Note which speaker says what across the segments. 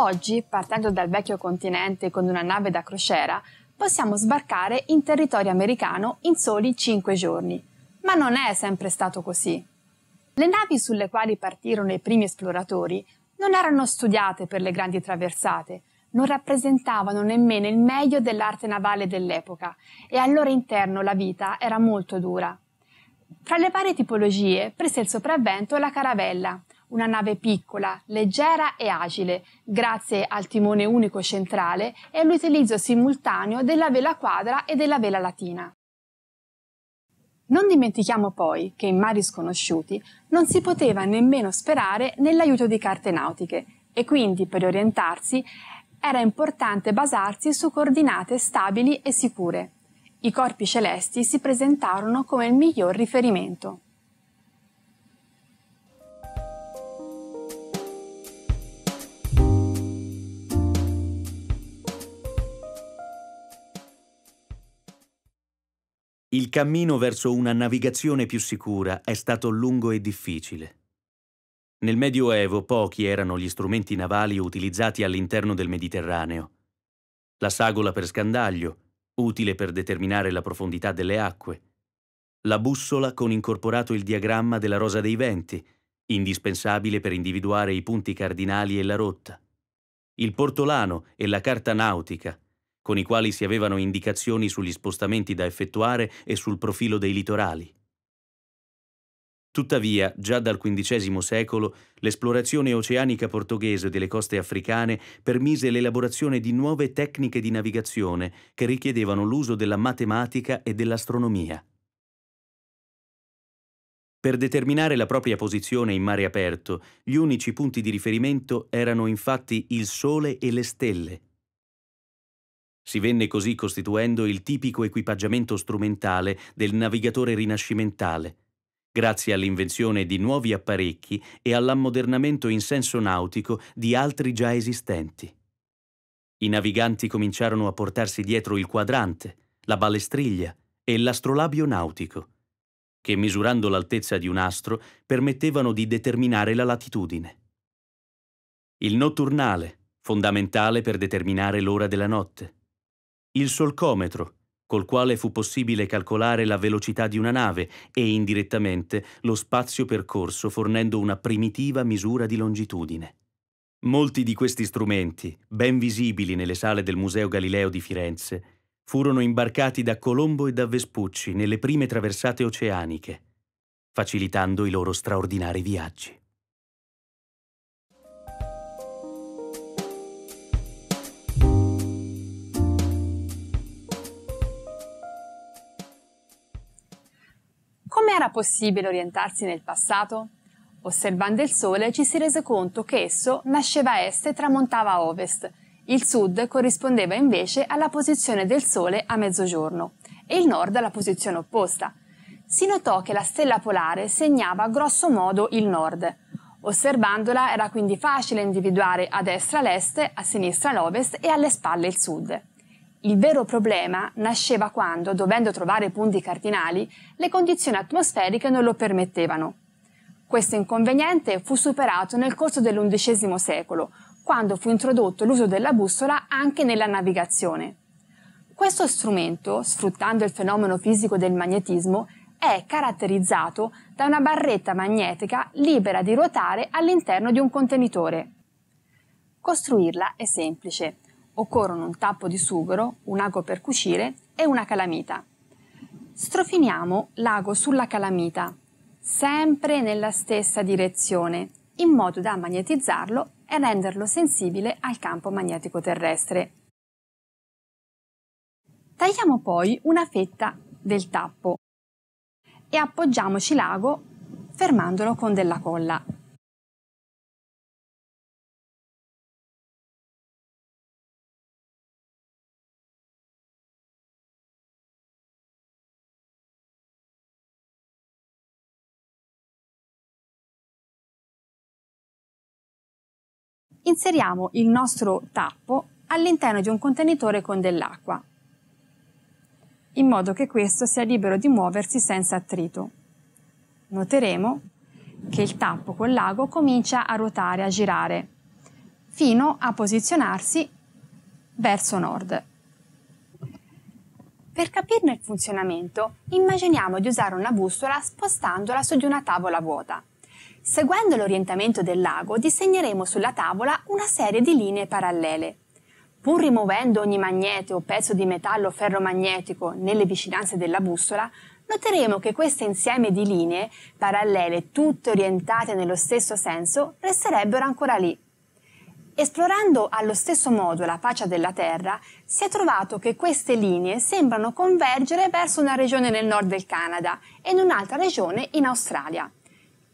Speaker 1: Oggi, partendo dal vecchio continente con una nave da crociera, possiamo sbarcare in territorio americano in soli 5 giorni. Ma non è sempre stato così. Le navi sulle quali partirono i primi esploratori non erano studiate per le grandi traversate, non rappresentavano nemmeno il meglio dell'arte navale dell'epoca e al loro interno la vita era molto dura. Fra le varie tipologie prese il sopravvento la caravella, una nave piccola, leggera e agile, grazie al timone unico centrale e all'utilizzo simultaneo della vela quadra e della vela latina. Non dimentichiamo poi che in mari sconosciuti non si poteva nemmeno sperare nell'aiuto di carte nautiche e quindi per orientarsi era importante basarsi su coordinate stabili e sicure. I corpi celesti si presentarono come il miglior riferimento.
Speaker 2: Il cammino verso una navigazione più sicura è stato lungo e difficile. Nel Medioevo pochi erano gli strumenti navali utilizzati all'interno del Mediterraneo. La sagola per scandaglio, utile per determinare la profondità delle acque, la bussola con incorporato il diagramma della rosa dei venti, indispensabile per individuare i punti cardinali e la rotta, il portolano e la carta nautica, con i quali si avevano indicazioni sugli spostamenti da effettuare e sul profilo dei litorali. Tuttavia, già dal XV secolo, l'esplorazione oceanica portoghese delle coste africane permise l'elaborazione di nuove tecniche di navigazione che richiedevano l'uso della matematica e dell'astronomia. Per determinare la propria posizione in mare aperto, gli unici punti di riferimento erano infatti il Sole e le stelle, si venne così costituendo il tipico equipaggiamento strumentale del navigatore rinascimentale, grazie all'invenzione di nuovi apparecchi e all'ammodernamento in senso nautico di altri già esistenti. I naviganti cominciarono a portarsi dietro il quadrante, la balestriglia e l'astrolabio nautico, che misurando l'altezza di un astro permettevano di determinare la latitudine. Il notturnale, fondamentale per determinare l'ora della notte il solcometro, col quale fu possibile calcolare la velocità di una nave e indirettamente lo spazio percorso fornendo una primitiva misura di longitudine. Molti di questi strumenti, ben visibili nelle sale del Museo Galileo di Firenze, furono imbarcati da Colombo e da Vespucci nelle prime traversate oceaniche, facilitando i loro straordinari viaggi.
Speaker 1: Come era possibile orientarsi nel passato? Osservando il Sole ci si rese conto che esso nasceva a est e tramontava a ovest. Il sud corrispondeva invece alla posizione del Sole a mezzogiorno e il nord alla posizione opposta. Si notò che la stella polare segnava grosso modo il nord. Osservandola era quindi facile individuare a destra l'est, a sinistra l'ovest e alle spalle il sud. Il vero problema nasceva quando, dovendo trovare punti cardinali, le condizioni atmosferiche non lo permettevano. Questo inconveniente fu superato nel corso dell'undicesimo secolo, quando fu introdotto l'uso della bussola anche nella navigazione. Questo strumento, sfruttando il fenomeno fisico del magnetismo, è caratterizzato da una barretta magnetica libera di ruotare all'interno di un contenitore. Costruirla è semplice occorrono un tappo di sughero, un ago per cucire e una calamita. Strofiniamo l'ago sulla calamita, sempre nella stessa direzione, in modo da magnetizzarlo e renderlo sensibile al campo magnetico terrestre. Tagliamo poi una fetta del tappo e appoggiamoci l'ago fermandolo con della colla. inseriamo il nostro tappo all'interno di un contenitore con dell'acqua, in modo che questo sia libero di muoversi senza attrito. Noteremo che il tappo con l'ago comincia a ruotare, a girare, fino a posizionarsi verso nord. Per capirne il funzionamento, immaginiamo di usare una bussola spostandola su di una tavola vuota. Seguendo l'orientamento del lago disegneremo sulla tavola una serie di linee parallele. Pur rimuovendo ogni magnete o pezzo di metallo ferromagnetico nelle vicinanze della bussola, noteremo che questo insieme di linee parallele, tutte orientate nello stesso senso, resterebbero ancora lì. Esplorando allo stesso modo la faccia della Terra, si è trovato che queste linee sembrano convergere verso una regione nel nord del Canada e in un'altra regione in Australia.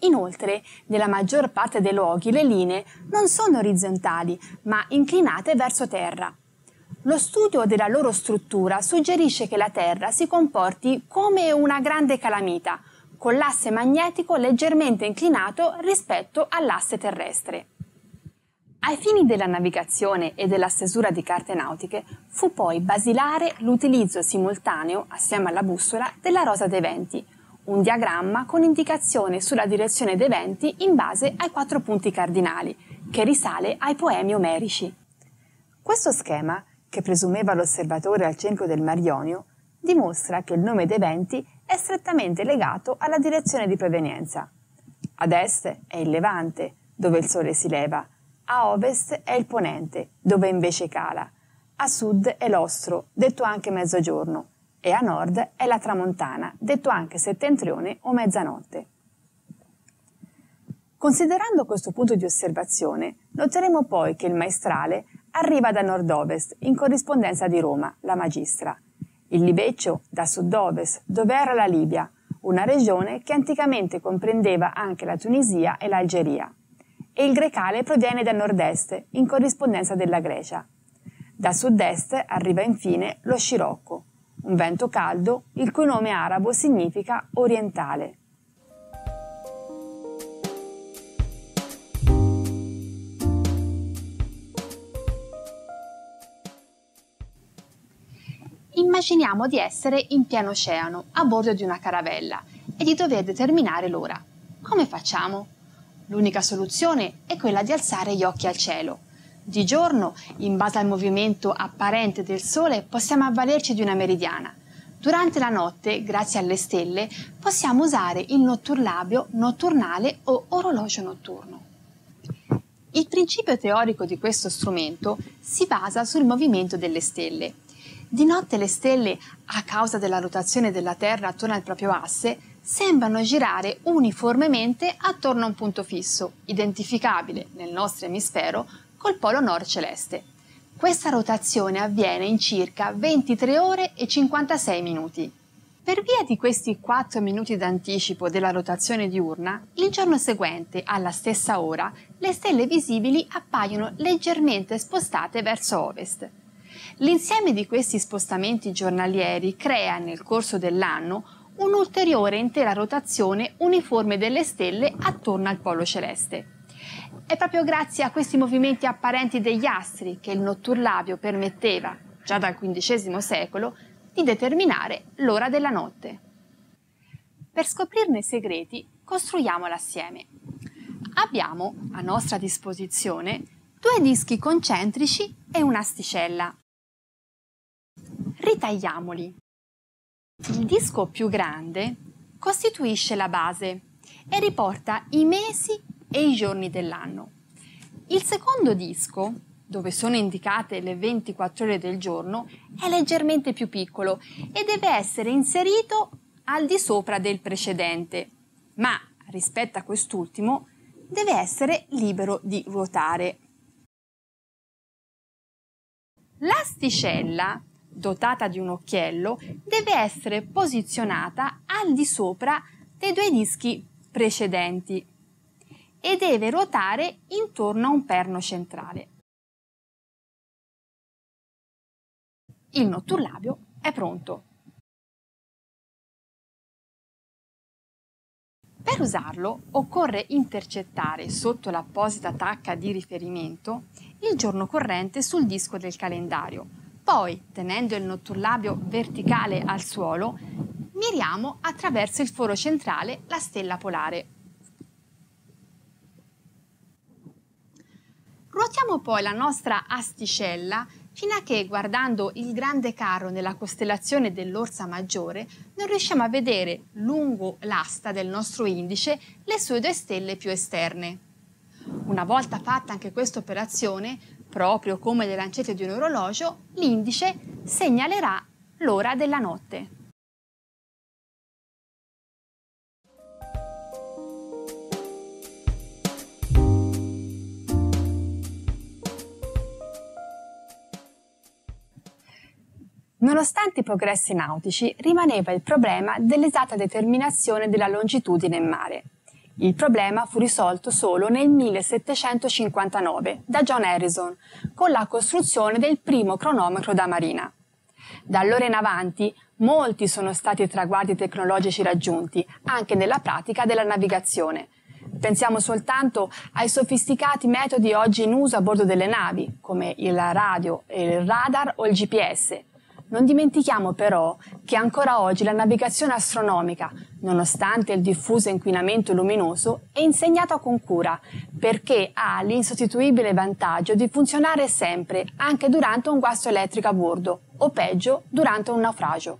Speaker 1: Inoltre, nella maggior parte dei luoghi le linee non sono orizzontali, ma inclinate verso terra. Lo studio della loro struttura suggerisce che la Terra si comporti come una grande calamita, con l'asse magnetico leggermente inclinato rispetto all'asse terrestre. Ai fini della navigazione e della stesura di carte nautiche fu poi basilare l'utilizzo simultaneo, assieme alla bussola, della rosa dei venti, un diagramma con indicazione sulla direzione dei venti in base ai quattro punti cardinali, che risale ai poemi omerici. Questo schema, che presumeva l'osservatore al centro del Marionio, dimostra che il nome dei venti è strettamente legato alla direzione di provenienza. Ad est è il levante, dove il sole si leva, a ovest è il ponente, dove invece cala, a sud è l'ostro, detto anche mezzogiorno, e a nord è la tramontana, detto anche settentrione o mezzanotte. Considerando questo punto di osservazione, noteremo poi che il maestrale arriva da nord-ovest, in corrispondenza di Roma, la magistra, il Libeccio da sud-ovest, dove era la Libia, una regione che anticamente comprendeva anche la Tunisia e l'Algeria, e il Grecale proviene da nord-est, in corrispondenza della Grecia. Da sud-est arriva infine lo Scirocco, un vento caldo il cui nome arabo significa orientale. Immaginiamo di essere in pieno oceano, a bordo di una caravella, e di dover determinare l'ora. Come facciamo? L'unica soluzione è quella di alzare gli occhi al cielo di giorno, in base al movimento apparente del Sole, possiamo avvalerci di una meridiana. Durante la notte, grazie alle stelle, possiamo usare il notturlabio, notturnale o orologio notturno. Il principio teorico di questo strumento si basa sul movimento delle stelle. Di notte le stelle, a causa della rotazione della Terra attorno al proprio asse, sembrano girare uniformemente attorno a un punto fisso, identificabile nel nostro emisfero col polo nord celeste. Questa rotazione avviene in circa 23 ore e 56 minuti. Per via di questi 4 minuti d'anticipo della rotazione diurna, il giorno seguente, alla stessa ora, le stelle visibili appaiono leggermente spostate verso ovest. L'insieme di questi spostamenti giornalieri crea nel corso dell'anno un'ulteriore intera rotazione uniforme delle stelle attorno al polo celeste. È proprio grazie a questi movimenti apparenti degli astri che il notturlabio permetteva, già dal XV secolo, di determinare l'ora della notte. Per scoprirne i segreti, costruiamola assieme. Abbiamo a nostra disposizione due dischi concentrici e un'asticella. Ritagliamoli. Il disco più grande costituisce la base e riporta i mesi e i giorni dell'anno. Il secondo disco, dove sono indicate le 24 ore del giorno, è leggermente più piccolo e deve essere inserito al di sopra del precedente, ma rispetto a quest'ultimo deve essere libero di ruotare. L'asticella, dotata di un occhiello, deve essere posizionata al di sopra dei due dischi precedenti e deve ruotare intorno a un perno centrale.
Speaker 2: Il notturlabio è pronto. Per usarlo
Speaker 1: occorre intercettare sotto l'apposita tacca di riferimento il giorno corrente sul disco del calendario. Poi, tenendo il notturlabio verticale al suolo, miriamo attraverso il foro centrale la stella polare. Portiamo poi la nostra asticella fino a che guardando il grande carro nella costellazione dell'Orsa Maggiore non riusciamo a vedere lungo l'asta del nostro indice le sue due stelle più esterne. Una volta fatta anche questa operazione, proprio come le lancette di un orologio, l'indice segnalerà l'ora della notte. Nonostante i progressi nautici, rimaneva il problema dell'esatta determinazione della longitudine in mare. Il problema fu risolto solo nel 1759 da John Harrison, con la costruzione del primo cronometro da marina. Da allora in avanti molti sono stati i traguardi tecnologici raggiunti, anche nella pratica della navigazione. Pensiamo soltanto ai sofisticati metodi oggi in uso a bordo delle navi, come il radio, il radar o il GPS, non dimentichiamo però che ancora oggi la navigazione astronomica, nonostante il diffuso inquinamento luminoso, è insegnata con cura, perché ha l'insostituibile vantaggio di funzionare sempre, anche durante un guasto elettrico a bordo, o peggio, durante un naufragio.